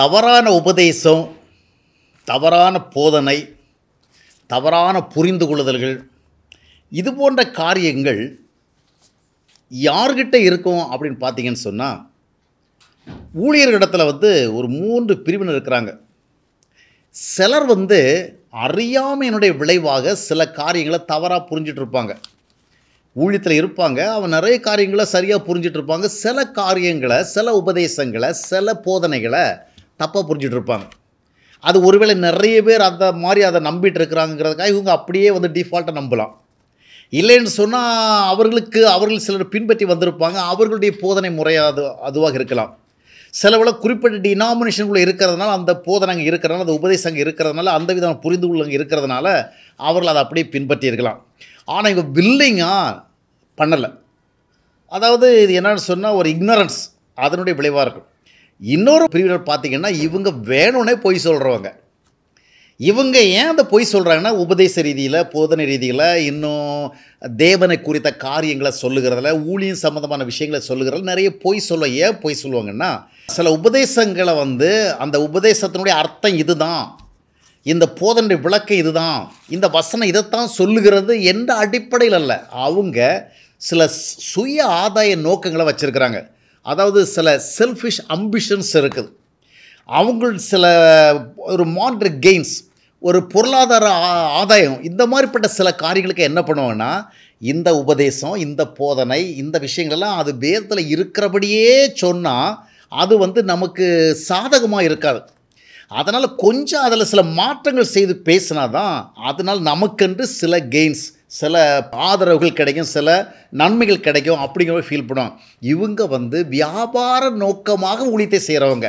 தவறான உபதேசம் தவறான போதனை தவறான புரிந்து கொள்ளுதல்கள் இது போன்ற காரியங்கள் யார்கிட்ட இருக்கும் அப்படின்னு பார்த்தீங்கன்னு சொன்னால் ஊழியர்களிடத்தில் வந்து ஒரு மூன்று பிரிவினர் இருக்கிறாங்க சிலர் வந்து அறியாமையினுடைய விளைவாக சில காரியங்களை தவறாக புரிஞ்சிட்ருப்பாங்க ஊழியத்தில் இருப்பாங்க அவன் நிறைய காரியங்களை சரியாக புரிஞ்சிட்ருப்பாங்க இருப்பாங்க சில காரியங்களை சில உபதேசங்களை சில போதனைகளை தப்பாக புரிஞ்சுட்டு இருப்பாங்க அது ஒருவேளை நிறைய பேர் அந்த மாதிரி அதை நம்பிட்டு இருக்கிறாங்கிறதுக்காக இவங்க அப்படியே வந்து டிஃபால்ட்டை நம்பலாம் இல்லைன்னு சொன்னால் அவர்களுக்கு அவர்கள் சிலர் பின்பற்றி வந்திருப்பாங்க அவர்களுடைய போதனை முறையாக அது அதுவாக இருக்கலாம் சிலவில் குறிப்பிட்ட டினாமினேஷனுக்குள்ளே இருக்கிறதுனால அந்த போதனை அங்கே இருக்கிறதுனால அந்த அங்கே இருக்கிறதுனால அந்த விதமான புரிந்து உள்ளவங்க இருக்கிறதுனால அவர்கள் அதை அப்படியே பின்பற்றி இருக்கலாம் ஆனால் இவங்க வில்லிங்காக பண்ணலை அதாவது இது என்னென்னு சொன்னால் ஒரு இக்னரன்ஸ் அதனுடைய விளைவாக இருக்கும் இன்னொரு பிரிவினர் பார்த்திங்கன்னா இவங்க வேணும்னே பொய் சொல்கிறவங்க இவங்க ஏன் அதை பொய் சொல்கிறாங்கன்னா உபதேச ரீதியில் போதனை ரீதியில் இன்னும் தேவனை குறித்த காரியங்களை சொல்லுகிறதுல ஊழியம் சம்மந்தமான விஷயங்களை சொல்லுகிறதுல நிறைய பொய் சொல்ல ஏன் பொய் சொல்லுவாங்கன்னா சில உபதேசங்களை வந்து அந்த உபதேசத்தினுடைய அர்த்தம் இதுதான் இந்த போதனை விளக்கம் இதுதான் இந்த வசனம் இதைத்தான் சொல்லுகிறது எந்த அடிப்படையில் அல்ல அவங்க சில சுய ஆதாய நோக்கங்களை வச்சுருக்கிறாங்க அதாவது சில செல்ஃபிஷ் அம்பிஷன்ஸ் இருக்குது அவங்க சில ஒரு மாட்ரு கெயின்ஸ் ஒரு பொருளாதார ஆதாயம் இந்த மாதிரிப்பட்ட சில காரியங்களுக்கு என்ன பண்ணுவேன்னா இந்த உபதேசம் இந்த போதனை இந்த விஷயங்கள்லாம் அது வேதத்தில் இருக்கிறபடியே சொன்னால் அது வந்து நமக்கு சாதகமாக இருக்காது அதனால் கொஞ்சம் அதில் சில மாற்றங்கள் செய்து பேசினா தான் அதனால் நமக்கென்று சில கெயின்ஸ் சில ஆதரவுகள் கிடைக்கும் சில நன்மைகள் கிடைக்கும் அப்படிங்கிற ஃபீல் பண்ணுவோம் இவங்க வந்து வியாபார நோக்கமாக ஊழியத்தை செய்கிறவங்க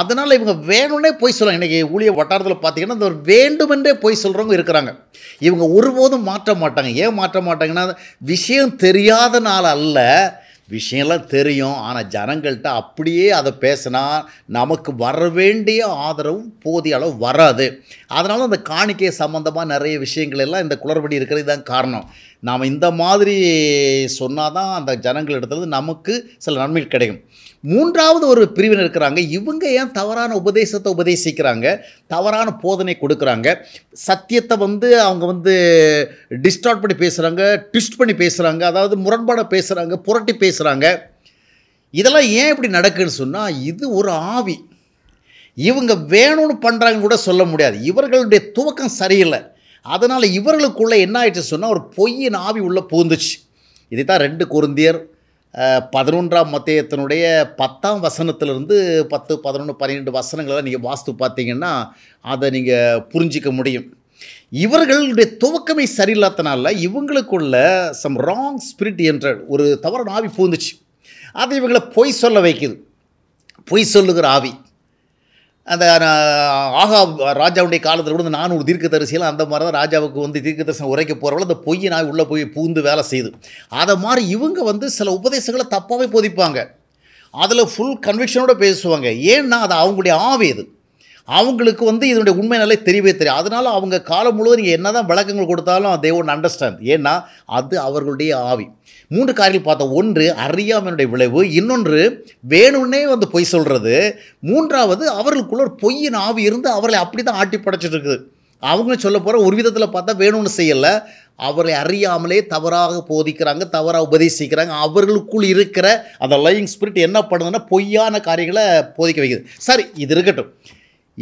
அதனால் இவங்க வேணும்னே போய் சொல்லுவாங்க இன்றைக்கி ஊழிய வட்டாரத்தில் பார்த்தீங்கன்னா இந்த வேண்டுமென்றே போய் சொல்கிறவங்க இருக்கிறாங்க இவங்க ஒருபோதும் மாற்ற மாட்டாங்க ஏன் மாற்ற மாட்டாங்கன்னா விஷயம் தெரியாதனால அல்ல விஷயம்லாம் தெரியும் ஆனால் ஜனங்கள்கிட்ட அப்படியே அதை பேசினா நமக்கு வர வேண்டிய ஆதரவும் போதிய அளவு வராது அதனால் அந்த காணிக்கை சம்மந்தமாக நிறைய விஷயங்கள் எல்லாம் இந்த குளறுபடி இருக்கிறது தான் காரணம் நாம் இந்த மாதிரி சொன்னால் தான் அந்த ஜனங்கள் நமக்கு சில நன்மைகள் கிடைக்கும் மூன்றாவது ஒரு பிரிவினர் இருக்கிறாங்க இவங்க ஏன் தவறான உபதேசத்தை உபதேசிக்கிறாங்க தவறான போதனை கொடுக்குறாங்க சத்தியத்தை வந்து அவங்க வந்து டிஸ்டார்ட் பண்ணி பேசுகிறாங்க ட்விஸ்ட் பண்ணி பேசுகிறாங்க அதாவது முரண்பாடாக பேசுகிறாங்க புரட்டி பேசுகிறாங்க இதெல்லாம் ஏன் இப்படி நடக்குதுன்னு சொன்னால் இது ஒரு ஆவி இவங்க வேணும்னு பண்ணுறாங்கன்னு கூட சொல்ல முடியாது இவர்களுடைய துவக்கம் சரியில்லை அதனால் இவர்களுக்குள்ளே என்ன ஆயிடுச்சு சொன்னால் ஒரு பொய்யின் ஆவி உள்ளே பூந்துச்சு இதை தான் ரெண்டு குருந்தியர் பதினொன்றாம் மத்தியத்தினுடைய பத்தாம் வசனத்திலிருந்து பத்து பதினொன்று பன்னிரெண்டு வசனங்களெல்லாம் நீங்கள் வாஸ்து பார்த்தீங்கன்னா அதை நீங்கள் புரிஞ்சிக்க முடியும் இவர்களுடைய துவக்கமே சரியில்லாதனால இவங்களுக்குள்ள சம் ராங் ஸ்பிரிட் என்ற ஒரு தவறான ஆவி பூந்துச்சு அது இவங்களை பொய் சொல்ல வைக்குது பொய் சொல்லுகிற ஆவி அந்த ஆகா ராஜாவுடைய காலத்தில் கூட நான் ஒரு தீர்க்க தரிசியெல்லாம் அந்த மாதிரி தான் ராஜாவுக்கு வந்து தீர்க்க தரிசனம் உரைக்க போகிறவள அந்த பொய்யை நான் உள்ளே போய் பூந்து வேலை செய்யுது அதை மாதிரி இவங்க வந்து சில உபதேசங்களை தப்பாகவே போதிப்பாங்க அதில் ஃபுல் கன்விக்ஷனோடு பேசுவாங்க ஏன்னா அது அவங்களுடைய ஆவி இது அவங்களுக்கு வந்து இதனுடைய உண்மை நிலை தெரியவே தெரியும் அதனால் அவங்க காலம் முழுவதும் நீங்கள் என்ன தான் விளக்கங்கள் கொடுத்தாலும் தே ஒன் அண்டர்ஸ்டாண்ட் ஏன்னா அது அவர்களுடைய ஆவி மூன்று காரியங்கள் பார்த்தோம் ஒன்று அறியாமனுடைய விளைவு இன்னொன்று வேணும்னே வந்து பொய் சொல்கிறது மூன்றாவது அவர்களுக்குள்ள ஒரு பொய்யின் ஆவி இருந்து அவர்களை அப்படி தான் ஆட்டி படைச்சிட்டு இருக்குது அவங்களும் சொல்ல போகிற ஒரு விதத்தில் பார்த்தா வேணும்னு செய்யலை அவரை அறியாமலே தவறாக போதிக்கிறாங்க தவறாக உபதேசிக்கிறாங்க அவர்களுக்குள் இருக்கிற அந்த லைவிங் ஸ்பிரிட் என்ன பண்ணுதுன்னா பொய்யான காரியங்களை போதிக்க வைக்குது சரி இது இருக்கட்டும்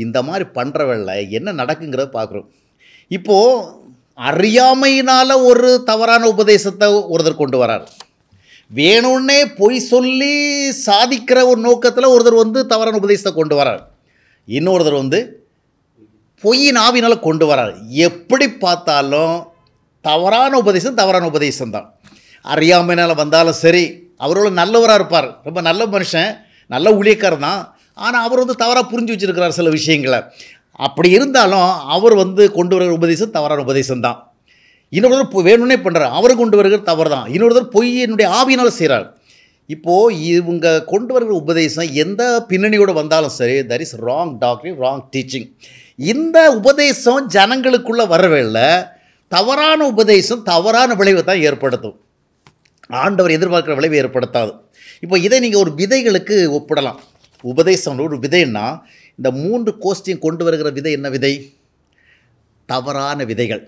இந்த மாதிரி பண்ணுறவள்ள என்ன நடக்குங்கிறத பார்க்குறோம் இப்போது அறியாமையினால் ஒரு தவறான உபதேசத்தை ஒருத்தர் கொண்டு வரார் வேணும்னே பொய் சொல்லி சாதிக்கிற ஒரு நோக்கத்தில் ஒருத்தர் வந்து தவறான உபதேசத்தை கொண்டு வரார் இன்னொருத்தர் வந்து பொய்யின் ஆவினால் கொண்டு வரார் எப்படி பார்த்தாலும் தவறான உபதேசம் தவறான உபதேசம் தான் அறியாமையினால் வந்தாலும் சரி அவரோட நல்லவராக இருப்பார் ரொம்ப நல்ல மனுஷன் நல்ல ஊழியக்காரர் தான் ஆனால் அவர் வந்து தவறாக புரிஞ்சு வச்சுருக்கிறார் சில விஷயங்களை அப்படி இருந்தாலும் அவர் வந்து கொண்டு வருகிற உபதேசம் தவறான உபதேசம் தான் இன்னொருத்தர் வேணும்னே பண்ணுறார் அவர் கொண்டு வருகிற தவறு தான் இன்னொருத்தர் பொய் என்னுடைய ஆவியினால் செய்கிறார் இப்போது இவங்க கொண்டு வருகிற உபதேசம் எந்த பின்னணியோடு வந்தாலும் சரி there is wrong doctor wrong teaching இந்த உபதேசம் ஜனங்களுக்குள்ளே வரவில்லை தவறான உபதேசம் தவறான விளைவை தான் ஏற்படுத்தும் ஆண்டவர் எதிர்பார்க்குற விளைவை ஏற்படுத்தாது இப்போ இதை நீங்கள் ஒரு விதைகளுக்கு ஒப்பிடலாம் உபதேசம் ஒரு விதைன்னா இந்த மூன்று கோஷ்டியும் கொண்டு வருகிற விதை என்ன விதை தவறான விதைகள்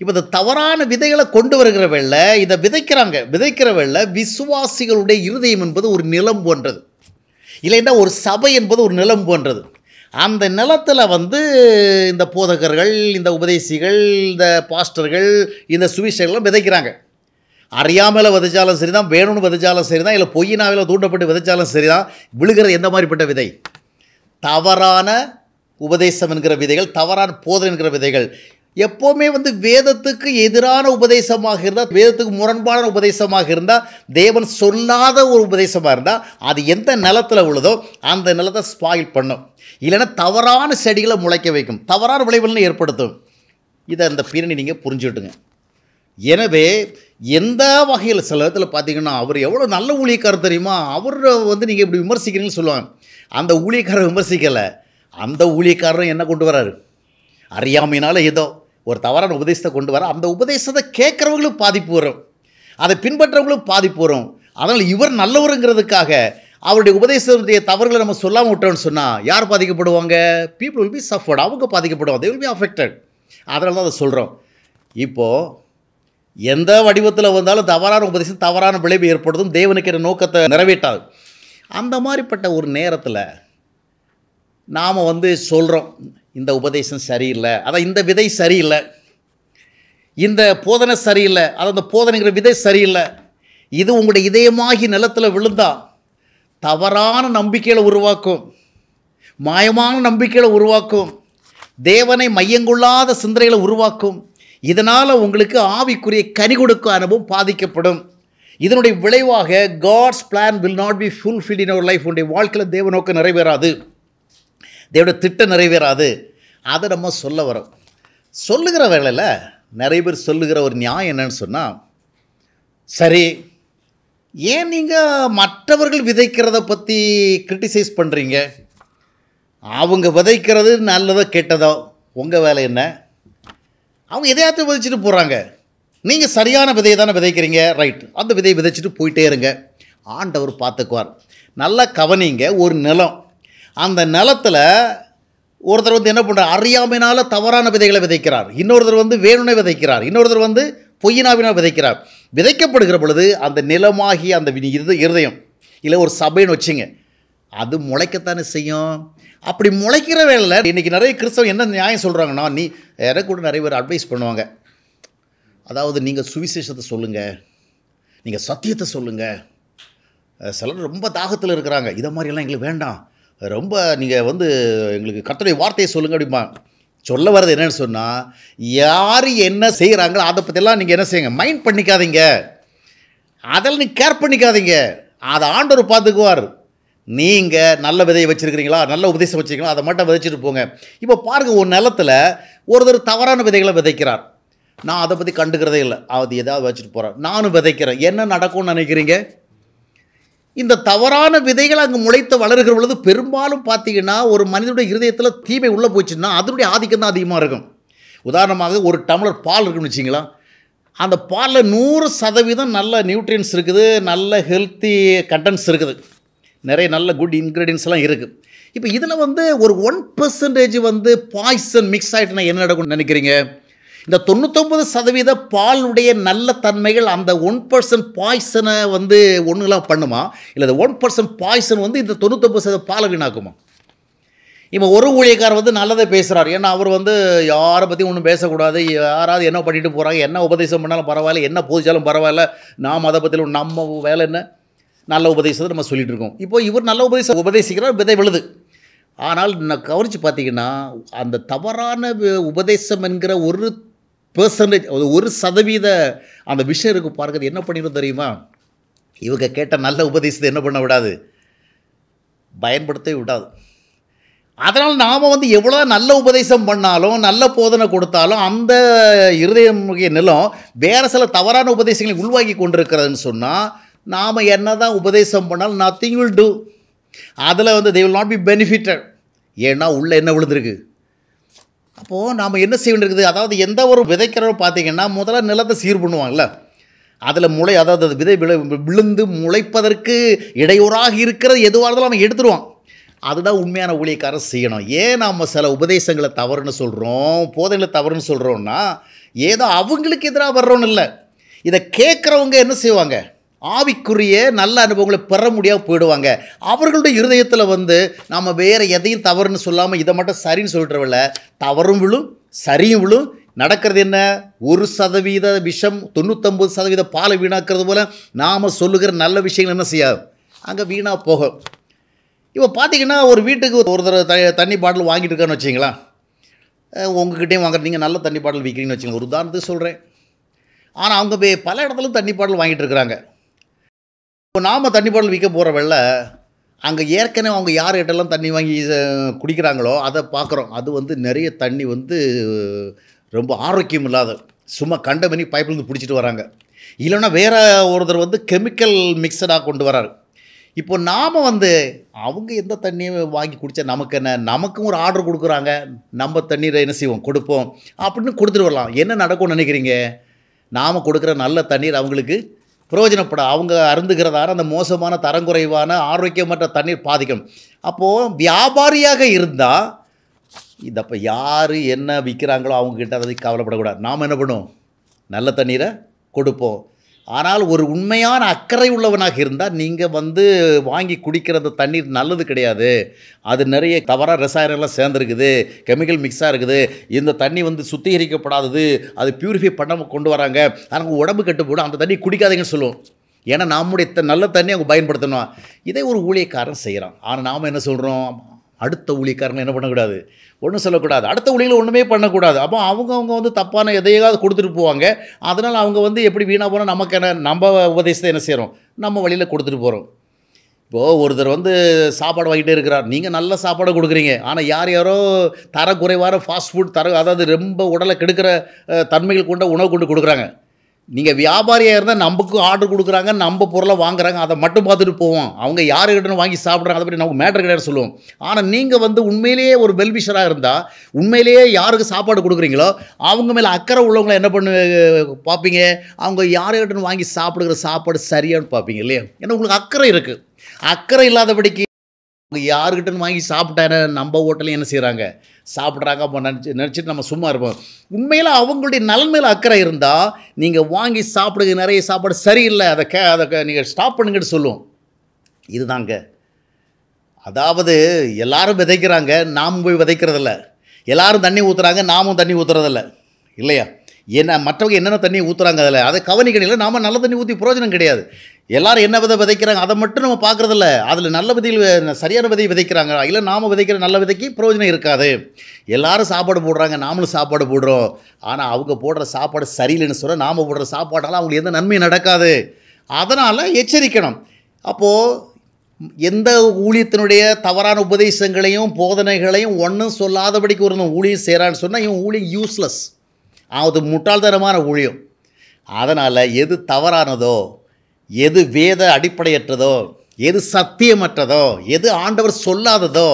இப்போ இந்த தவறான விதைகளை கொண்டு வருகிற வேளை இதை விதைக்கிறாங்க விதைக்கிற வேளை விசுவாசிகளுடைய இருதயம் என்பது ஒரு நிலம் போன்றது இல்லைன்னா ஒரு சபை என்பது ஒரு நிலம் போன்றது அந்த நிலத்தில் வந்து இந்த போதகர்கள் இந்த உபதேசிகள் இந்த பாஸ்டர்கள் இந்த சுவிசைகள்லாம் விதைக்கிறாங்க அறியாமல் விதைச்சாலும் சரி தான் வேணும்னு விதைச்சாலும் சரி தான் இல்லை பொய்யினாவில் தூண்டப்பட்டு விதைச்சாலும் சரி தான் விழுகிற எந்த மாதிரிப்பட்ட விதை தவறான உபதேசம் என்கிற விதைகள் தவறான போதை என்கிற விதைகள் எப்போவுமே வந்து வேதத்துக்கு எதிரான உபதேசமாக இருந்தால் வேதத்துக்கு முரண்பாடான உபதேசமாக இருந்தால் தேவன் சொல்லாத ஒரு உபதேசமாக இருந்தால் அது எந்த நிலத்தில் உள்ளதோ அந்த நிலத்தை ஸ்பாயில் பண்ணும் இல்லைன்னா தவறான செடிகளை முளைக்க வைக்கும் தவறான விளைவுகள்னு ஏற்படுத்தும் இதை அந்த பின்னணி நீங்கள் புரிஞ்சுட்டுங்க எனவே எந்த வகையில் சில இடத்துல பார்த்தீங்கன்னா அவர் எவ்வளோ நல்ல ஊழியக்காரர் தெரியுமா அவரை வந்து நீங்கள் இப்படி விமர்சிக்கிறீங்கன்னு சொல்லுவாங்க அந்த ஊழியக்காரரை விமர்சிக்கலை அந்த ஊழியக்காரரும் என்ன கொண்டு வராரு அறியாமையினால் ஏதோ ஒரு தவறான உபதேசத்தை கொண்டு வர அந்த உபதேசத்தை கேட்குறவங்களும் பாதிப்பு வரும் அதை பின்பற்றவங்களும் பாதிப்பு வரும் அதனால் இவர் நல்லவருங்கிறதுக்காக அவருடைய உபதேசத்துடைய தவறுகளை நம்ம சொல்லாமல் விட்டோம்னு சொன்னால் யார் பாதிக்கப்படுவாங்க பீப்புள் வில் பி சஃபர்ட் அவங்க பாதிக்கப்படுவாங்க தே வில் பி அஃபெக்டட் அதனால தான் அதை சொல்கிறோம் இப்போது எந்த வடிவத்தில் வந்தாலும் தவறான உபதேசம் தவறான விளைவு ஏற்படுத்தும் தேவனுக்கு என்ன நோக்கத்தை நிறைவேற்றாது அந்த மாதிரிப்பட்ட ஒரு நேரத்தில் நாம் வந்து சொல்கிறோம் இந்த உபதேசம் சரியில்லை அதான் இந்த விதை சரியில்லை இந்த போதனை சரியில்லை அது அந்த போதனைங்கிற விதை சரியில்லை இது உங்களுடைய இதயமாகி நிலத்தில் விழுந்தால் தவறான நம்பிக்கையில் உருவாக்கும் மாயமான நம்பிக்கையில் உருவாக்கும் தேவனை மையங்குள்ளாத சிந்தனைகளை உருவாக்கும் இதனால் உங்களுக்கு ஆவிக்குரிய கனி கொடுக்கும் அனுபவம் பாதிக்கப்படும் இதனுடைய விளைவாக God's plan will not be fulfil in our life உடைய வாழ்க்கையில் தேவ நோக்கம் நிறைவேறாது தேவோட திட்டம் நிறைவேறாது அதை நம்ம சொல்ல வரோம் சொல்லுகிற வேலையில் நிறைய பேர் சொல்லுகிற ஒரு நியாயம் என்னன்னு சொன்னால் சரி ஏன் நீங்கள் மற்றவர்கள் விதைக்கிறத பற்றி கிரிட்டிசைஸ் பண்ணுறீங்க அவங்க விதைக்கிறது நல்லதோ கெட்டதோ உங்கள் வேலை என்ன அவங்க எதையாவது விதைச்சிட்டு போகிறாங்க நீங்கள் சரியான விதையை தானே விதைக்கிறீங்க ரைட் அந்த விதையை விதைச்சிட்டு போயிட்டே இருங்க ஆண்டவர் பார்த்துக்குவார் நல்லா கவனிங்க ஒரு நிலம் அந்த நிலத்தில் ஒருத்தர் வந்து என்ன பண்ணுறார் அறியாமையினால் தவறான விதைகளை விதைக்கிறார் இன்னொருத்தர் வந்து வேணும்னே விதைக்கிறார் இன்னொருத்தர் வந்து பொய்யினாவினால் விதைக்கிறார் விதைக்கப்படுகிற பொழுது அந்த நிலமாகி அந்த இருதயம் இல்லை ஒரு சபைன்னு வச்சுங்க அது முளைக்கத்தானே செய்யும் அப்படி முளைக்கிற வேலை இன்றைக்கி நிறைய கிறிஸ்தவம் என்ன நியாயம் சொல்கிறாங்கன்னா நீ யாரை கூட நிறைய பேர் அட்வைஸ் பண்ணுவாங்க அதாவது நீங்கள் சுவிசேஷத்தை சொல்லுங்கள் நீங்கள் சத்தியத்தை சொல்லுங்கள் சிலர் ரொம்ப தாகத்தில் இருக்கிறாங்க இதை மாதிரியெல்லாம் எங்களுக்கு வேண்டாம் ரொம்ப நீங்கள் வந்து எங்களுக்கு கத்தனை வார்த்தையை சொல்லுங்கள் அப்படிமா சொல்ல வர்றது என்னென்னு சொன்னால் யார் என்ன செய்கிறாங்களோ அதை பற்றிலாம் நீங்கள் என்ன செய்யுங்க மைண்ட் பண்ணிக்காதீங்க அதெல்லாம் நீ கேர் பண்ணிக்காதீங்க அதை ஆண்டவர் பார்த்துக்குவார் நீங்கள் நல்ல விதையை வச்சுருக்கிறீங்களா நல்ல உபதேசம் வச்சுருக்கீங்களா அதை மட்டும் விதைச்சிட்டு போங்க இப்போ பாருங்கள் ஒரு நிலத்தில் ஒருத்தர் தவறான விதைகளை விதைக்கிறார் நான் அதை பற்றி கண்டுக்கிறதே இல்லை அது எதாவது வச்சுட்டு போகிறேன் நானும் விதைக்கிறேன் என்ன நடக்கும்னு நினைக்கிறீங்க இந்த தவறான விதைகள் அங்கே முளைத்து வளர்கிற பொழுது பெரும்பாலும் பார்த்தீங்கன்னா ஒரு மனிதனுடைய இருதயத்தில் தீமை உள்ளே போச்சுன்னா அதனுடைய ஆதிக்கம் தான் அதிகமாக இருக்கும் உதாரணமாக ஒரு டம்ளர் பால் இருக்குன்னு வச்சிங்களா அந்த பாலில் நூறு சதவீதம் நல்ல நியூட்ரியன்ஸ் இருக்குது நல்ல ஹெல்த்தி கண்டென்ட்ஸ் இருக்குது நிறைய நல்ல குட் இன்க்ரீடியன்ஸ்லாம் இருக்குது இப்போ இதில் வந்து ஒரு ஒன் பர்சன்டேஜ் வந்து பாய்சன் மிக்ஸ் ஆகிட்டுனா என்ன நடக்கும்னு நினைக்கிறீங்க இந்த தொண்ணூத்தொம்பது சதவீத பாலுடைய நல்ல தன்மைகள் அந்த ஒன் பர்சன்ட் பாய்சனை வந்து ஒன்றுலாம் பண்ணுமா இல்லை இந்த ஒன் பர்சன்ட் பாய்சன் வந்து இந்த தொண்ணூத்தொம்பது சதவீத பாலை வீணாக்குமா இப்போ ஒரு ஊழியக்காரர் வந்து நல்லதே பேசுகிறார் ஏன்னா அவர் வந்து யாரை பற்றியும் ஒன்றும் பேசக்கூடாது யாராவது என்ன பண்ணிட்டு போகிறாங்க என்ன உபதேசம் பண்ணாலும் பரவாயில்ல என்ன போதிச்சாலும் பரவாயில்ல நாம் அதை பற்றியும் நம்ம வேலை என்ன நல்ல உபதேசத்தை நம்ம சொல்லிகிட்டு இருக்கோம் இப்போ இவர் நல்ல உபதேச உபதேசிக்கிறார் விதை விழுது ஆனால் நான் கவனித்து பார்த்தீங்கன்னா அந்த தவறான உபதேசம் என்கிற ஒரு பெர்சன்டேஜ் ஒரு சதவீத அந்த விஷயம் இருக்கு பார்க்குறது என்ன பண்ணிடும் தெரியுமா இவங்க கேட்ட நல்ல உபதேசத்தை என்ன பண்ண விடாது பயன்படுத்தவே விடாது அதனால் நாம் வந்து எவ்வளோ நல்ல உபதேசம் பண்ணாலும் நல்ல போதனை கொடுத்தாலும் அந்த இருதயம் நிலம் வேறு சில தவறான உபதேசங்களை உள்வாங்கி கொண்டிருக்கிறதுன்னு சொன்னால் நாம் என்ன தான் உபதேசம் பண்ணாலும் நத்திங் வில் டூ அதில் வந்து they will not be benefitted ஏன்னா உள்ளே என்ன விழுந்திருக்கு அப்போது நாம் என்ன செய்ய வேண்டியிருக்குது அதாவது எந்த ஒரு விதைக்கிறவங்க பார்த்திங்கன்னா முதல்ல நிலத்தை சீர் பண்ணுவாங்கள்ல அதில் முளை அதாவது அது விதை விழு விழுந்து முளைப்பதற்கு இடையூறாக இருக்கிறது எதுவாக இருந்தாலும் அவன் எடுத்துருவான் அதுதான் உண்மையான ஊழியக்காரர் செய்யணும் ஏன் நாம் சில உபதேசங்களை தவறுன்னு சொல்கிறோம் போதைகளை தவறுன்னு சொல்கிறோன்னா ஏதோ அவங்களுக்கு எதிராக வர்றோன்னு இல்லை இதை கேட்குறவங்க என்ன செய்வாங்க ஆவிக்குரிய நல்ல அனுபவங்களை பெற முடியாமல் போயிடுவாங்க அவர்களுடைய இருதயத்தில் வந்து நாம் வேறு எதையும் தவறுன்னு சொல்லாமல் இதை மட்டும் சரின்னு சொல்லிட்டுறவில்ல தவறும் விழும் சரியும் விழும் நடக்கிறது என்ன ஒரு சதவீத விஷம் தொண்ணூற்றம்பது சதவீத பாலை வீணாக்கிறது போல் நாம் சொல்லுகிற நல்ல விஷயங்கள் என்ன செய்யாது அங்கே வீணாக போகும் இப்போ பார்த்தீங்கன்னா ஒரு வீட்டுக்கு ஒரு தடவை த தண்ணி பாட்டில் வாங்கிட்டு இருக்கான்னு வச்சிங்களேன் உங்ககிட்டயும் வாங்குறீங்க நல்ல தண்ணி பாட்டில் விற்கிறீங்கன்னு வச்சுக்கோங்க ஒரு உதாரணத்துக்கு சொல்கிறேன் ஆனால் அவங்க பல இடத்துல தண்ணி பாட்டில் வாங்கிட்டு இருக்கிறாங்க இப்போ நாம் தண்ணி பாடல் விற்க போகிற வெள்ளை அங்கே ஏற்கனவே அவங்க யார்கிட்டலாம் தண்ணி வாங்கி குடிக்கிறாங்களோ அதை பார்க்குறோம் அது வந்து நிறைய தண்ணி வந்து ரொம்ப ஆரோக்கியம் இல்லாத சும்மா கண்ட பண்ணி பைப்லேருந்து பிடிச்சிட்டு வராங்க இல்லைன்னா வேறு ஒருத்தர் வந்து கெமிக்கல் மிக்சடாக கொண்டு வராரு இப்போ நாம் வந்து அவங்க எந்த தண்ணியை வாங்கி குடித்தா நமக்கு என்ன நமக்கும் ஒரு ஆர்டர் கொடுக்குறாங்க நம்ம தண்ணீரை என்ன செய்வோம் கொடுப்போம் அப்படின்னு கொடுத்துட்டு வரலாம் என்ன நடக்கும்னு நினைக்கிறீங்க நாம் கொடுக்குற நல்ல தண்ணீர் அவங்களுக்கு பிரயோஜனப்பட அவங்க அருந்துகிறதான அந்த மோசமான தரங்குறைவான ஆரோக்கியமற்ற தண்ணீர் பாதிக்கும் அப்போது வியாபாரியாக இருந்தால் இதப்போ யார் என்ன விற்கிறாங்களோ அவங்கக்கிட்ட அதை கவலைப்படக்கூடாது நாம் என்ன பண்ணுவோம் நல்ல தண்ணீரை கொடுப்போம் ஆனால் ஒரு உண்மையான அக்கறை உள்ளவனாக இருந்தால் நீங்கள் வந்து வாங்கி குடிக்கிறது தண்ணீர் நல்லது கிடையாது அது நிறைய தவறாக ரசாயனம்லாம் சேர்ந்துருக்குது கெமிக்கல் மிக்ஸாக இருக்குது இந்த தண்ணி வந்து சுத்திகரிக்கப்படாதது அது பியூரிஃபை பண்ண கொண்டு வராங்க அதனால் உடம்பு கெட்டு போடும் அந்த தண்ணி குடிக்காதீங்கன்னு சொல்லுவோம் ஏன்னா நம்முடைய நல்ல தண்ணி அவங்க பயன்படுத்தணும் இதே ஒரு ஊழியக்காரன் செய்கிறான் ஆனால் நாம் என்ன சொல்கிறோம் அடுத்த ஊழியக்காரங்க என்ன பண்ணக்கூடாது ஒன்றும் சொல்லக்கூடாது அடுத்த ஊழியில் ஒன்றுமே பண்ணக்கூடாது அப்போ அவங்க அவங்க வந்து தப்பான எதையாவது கொடுத்துட்டு போவாங்க அதனால் அவங்க வந்து எப்படி வீணாக போனால் நமக்கு என்ன நம்ம உபதேசத்தை என்ன செய்கிறோம் நம்ம வழியில் கொடுத்துட்டு போகிறோம் இப்போது ஒருத்தர் வந்து சாப்பாடு வாங்கிட்டே இருக்கிறார் நீங்கள் நல்ல சாப்பாடை கொடுக்குறீங்க ஆனால் யார் யாரோ தர ஃபாஸ்ட் ஃபுட் தர அதாவது ரொம்ப உடலை கெடுக்கிற தன்மைகள் கொண்ட உணவு கொண்டு கொடுக்குறாங்க நீங்கள் வியாபாரியாக இருந்தால் நம்மக்கும் ஆர்டர் கொடுக்குறாங்க நம்ம பொருளை வாங்குறாங்க அதை மட்டும் பார்த்துட்டு போவோம் அவங்க யாருக்கிட்டனு வாங்கி சாப்பிட்றாங்க அதை பற்றி நமக்கு மேட்ரு கிடையாது சொல்லுவோம் ஆனால் நீங்கள் வந்து உண்மையிலேயே ஒரு வெல்விஷராக இருந்தால் உண்மையிலேயே யாருக்கு சாப்பாடு கொடுக்குறீங்களோ அவங்க மேலே அக்கறை உள்ளவங்களை என்ன பண்ணு பார்ப்பீங்க அவங்க யாருக்கிட்டனு வாங்கி சாப்பிடுகிற சாப்பாடு சரியானு பார்ப்பீங்க இல்லையா ஏன்னா உங்களுக்கு அக்கறை இருக்குது அக்கறை இல்லாதபடிக்கு யாருக்கிட்டன்னு வாங்கி சாப்பிட்டாரு நம்ம ஹோட்டலையும் என்ன செய்கிறாங்க சாப்பிட்றாங்க அப்போ நினச்சி நினச்சிட்டு நம்ம சும்மா இருப்போம் உண்மையில் அவங்களுடைய நலன்மையில் அக்கறை இருந்தால் நீங்கள் வாங்கி சாப்பிடுங்க நிறைய சாப்பாடு சரியில்லை அதை கே அதை நீங்கள் ஸ்டாப் பண்ணுங்கன்னு சொல்லுவோம் இதுதாங்க அதாவது எல்லாரும் விதைக்கிறாங்க நாம் போய் விதைக்கிறதில்ல எல்லாரும் தண்ணி ஊற்றுறாங்க நாமும் தண்ணி ஊற்றுறதில்ல இல்லையா என்ன மற்றவங்க என்னென்ன தண்ணி ஊற்றுறாங்க அதில் அதை கவனிக்கணும் நாம் நல்ல தண்ணி ஊற்றி பிரோஜனம் கிடையாது எல்லோரும் என்ன விதை விதைக்கிறாங்க அதை மட்டும் நம்ம பார்க்குறதில்ல அதில் நல்ல விதையில் சரியான விதையை விதைக்கிறாங்க இல்லை நாம் விதைக்கிற நல்ல விதைக்கு பிரயோஜனம் இருக்காது எல்லோரும் சாப்பாடு போடுறாங்க நாமளும் சாப்பாடு போடுறோம் ஆனால் அவங்க போடுற சாப்பாடு சரியில்லைன்னு சொன்னால் நாம் போடுற சாப்பாடெல்லாம் அவங்களுக்கு எந்த நன்மையும் நடக்காது அதனால் எச்சரிக்கணும் அப்போது எந்த ஊழியத்தினுடைய தவறான உபதேசங்களையும் போதனைகளையும் ஒன்றும் சொல்லாதபடிக்கு ஒரு ஊழியம் செய்கிறான்னு சொன்னால் இவன் ஊழியம் யூஸ்லெஸ் அது முட்டாள்தனமான ஊழியம் அதனால் எது தவறானதோ எது வேத அடிப்படையற்றதோ எது சத்தியமற்றதோ எது ஆண்டவர் சொல்லாததோ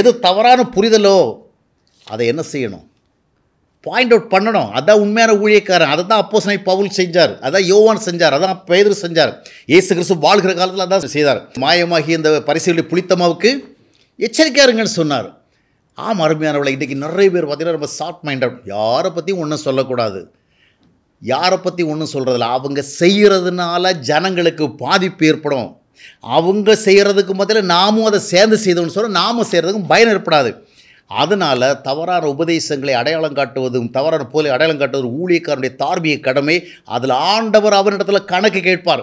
எது தவறான புரிதலோ அதை என்ன செய்யணும் பாயிண்ட் அவுட் பண்ணணும் அதான் உண்மையான ஊழியக்காரன் அதை தான் அப்போ பவுல் செஞ்சார் அதான் யோவான் செஞ்சார் அதான் பேதர் செஞ்சார் ஏசு கிறிஸ்து வாழ்கிற காலத்தில் அதான் செய்தார் மாயமாகி இந்த பரிசுகளை புளித்தமாவுக்கு எச்சரிக்கையாருங்கன்னு சொன்னார் ஆமாம் அருமையானவளை இன்றைக்கி நிறைய பேர் பார்த்திங்கன்னா ரொம்ப சாஃப்ட் மைண்டட் யாரை பற்றியும் ஒன்றும் சொல்லக்கூடாது யாரை பற்றி ஒன்றும் சொல்கிறதில்ல அவங்க செய்கிறதுனால ஜனங்களுக்கு பாதிப்பு ஏற்படும் அவங்க செய்கிறதுக்கு மத்தியில் நாமும் அதை சேர்ந்து செய்தோம்னு சொல்ல நாம் செய்கிறதுக்கும் பயன் ஏற்படாது அதனால் தவறான உபதேசங்களை அடையாளம் காட்டுவதும் தவறான போலி அடையாளம் காட்டுவதும் ஊழியக்காரனுடைய தார்மீக கடமை அதில் ஆண்டவர் அவனிடத்தில் கணக்கு கேட்பார்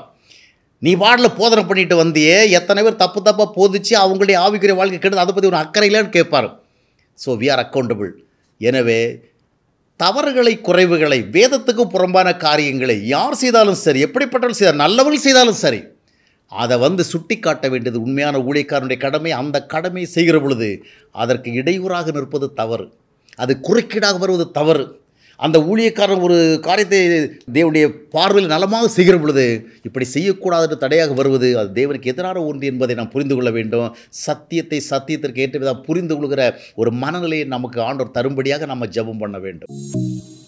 நீ வாடலில் போதனை பண்ணிட்டு வந்தியே எத்தனை பேர் தப்பு தப்பாக போதிச்சு அவங்களுடைய ஆவிக்குரிய வாழ்க்கை கெடுது அதை பற்றி ஒரு இல்லைன்னு கேட்பார் ஸோ வி ஆர் அக்கௌண்டபிள் எனவே தவறுகளை குறைவுகளை வேதத்துக்கு புறம்பான காரியங்களை யார் செய்தாலும் சரி எப்படிப்பட்டாலும் செய்தார் நல்லவர்கள் செய்தாலும் சரி அதை வந்து சுட்டி காட்ட வேண்டியது உண்மையான ஊழியக்காரனுடைய கடமை அந்த கடமையை செய்கிற பொழுது அதற்கு இடையூறாக நிற்பது தவறு அது குறுக்கீடாக வருவது தவறு அந்த ஊழியக்காரன் ஒரு காரியத்தை தேவனுடைய பார்வையில் நலமாக செய்கிற பொழுது இப்படி செய்யக்கூடாதுன்னு தடையாக வருவது அது தேவனுக்கு எதிரான ஒன்று என்பதை நாம் புரிந்து கொள்ள வேண்டும் சத்தியத்தை சத்தியத்திற்கு ஏற்ற புரிந்து கொள்கிற ஒரு மனநிலையை நமக்கு ஆண்டோர் தரும்படியாக நம்ம ஜபம் பண்ண வேண்டும்